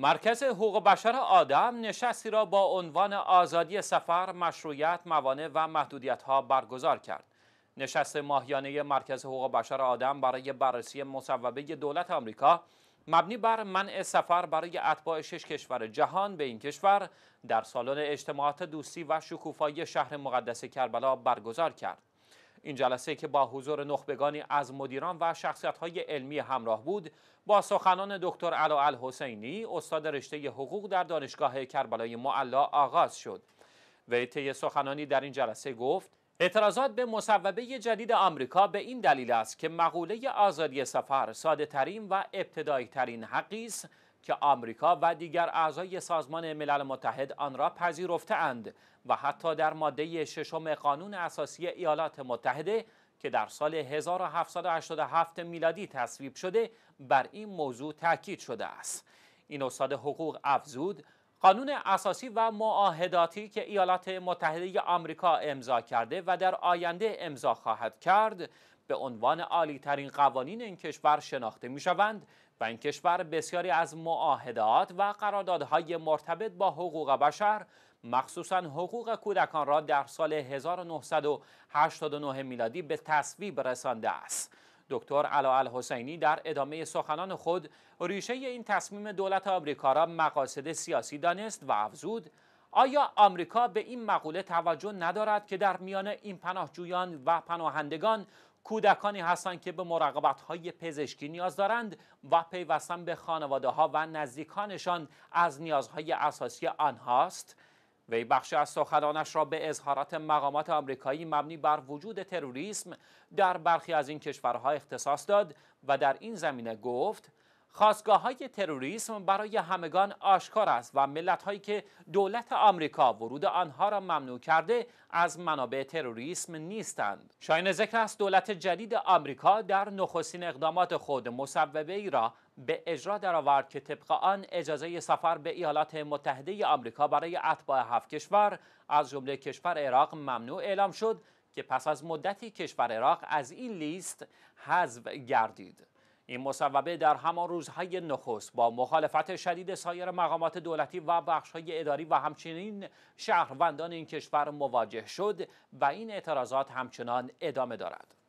مرکز حقوق بشر آدم نشستی را با عنوان آزادی سفر، مشروعیت، موانع و محدودیت ها برگزار کرد. نشست ماهیانه مرکز حقوق بشر آدم برای بررسی مصوبه دولت آمریکا مبنی بر منع سفر برای اتباع شش کشور جهان به این کشور در سالن اجتماعات دوستی و شکوفایی شهر مقدس کربلا برگزار کرد. این جلسه که با حضور نخبگانی از مدیران و شخصیت‌های علمی همراه بود با سخنان دکتر علا الحسینی استاد رشته حقوق در دانشگاه کربلای معلا آغاز شد وی طی سخنانی در این جلسه گفت اعتراضات به مصوبه جدید آمریکا به این دلیل است که مقوله آزادی سفر ساده ترین و ابتدایی ترین حقی است که آمریکا و دیگر اعضای سازمان ملل متحد آن را پذیرفته اند و حتی در ماده ششم قانون اساسی ایالات متحده که در سال 1787 میلادی تصویب شده بر این موضوع تاکید شده است این استاد حقوق افزود قانون اساسی و معاهداتی که ایالات متحده آمریکا امضا کرده و در آینده امضا خواهد کرد به عنوان عالی ترین قوانین این کشور شناخته می شوند و این کشور بسیاری از معاهدات و قراردادهای مرتبط با حقوق بشر مخصوصا حقوق کودکان را در سال 1989 میلادی به تصویب رسانده است. دکتر علا الحسینی در ادامه سخنان خود ریشه این تصمیم دولت آمریکا را مقاصد سیاسی دانست و افزود آیا آمریکا به این مقوله توجه ندارد که در میان این پناهجویان و پناهندگان کودکانی هستند که به مراقبت های پزشکی نیاز دارند و پیوستن به خانواده ها و نزدیکانشان از نیازهای اساسی آنهاست وی بخشی از سخنانش را به اظهارات مقامات آمریکایی مبنی بر وجود تروریسم در برخی از این کشورها اختصاص داد و در این زمینه گفت خواستگاه های تروریسم برای همگان آشکار است و ملت هایی که دولت آمریکا ورود آنها را ممنوع کرده از منابع تروریسم نیستند. شاین ذکر است دولت جدید آمریکا در نخستین اقدامات خود مصوبه ای را به اجرا درآورد که طبق آن اجازه سفر به ایالات متحده آمریکا برای اتباع هفت کشور از جمله کشور عراق ممنوع اعلام شد که پس از مدتی کشور عراق از این لیست حذف گردید. این مصوبه در همان روزهای نخست با مخالفت شدید سایر مقامات دولتی و بخشهای اداری و همچنین شهروندان این کشور مواجه شد و این اعتراضات همچنان ادامه دارد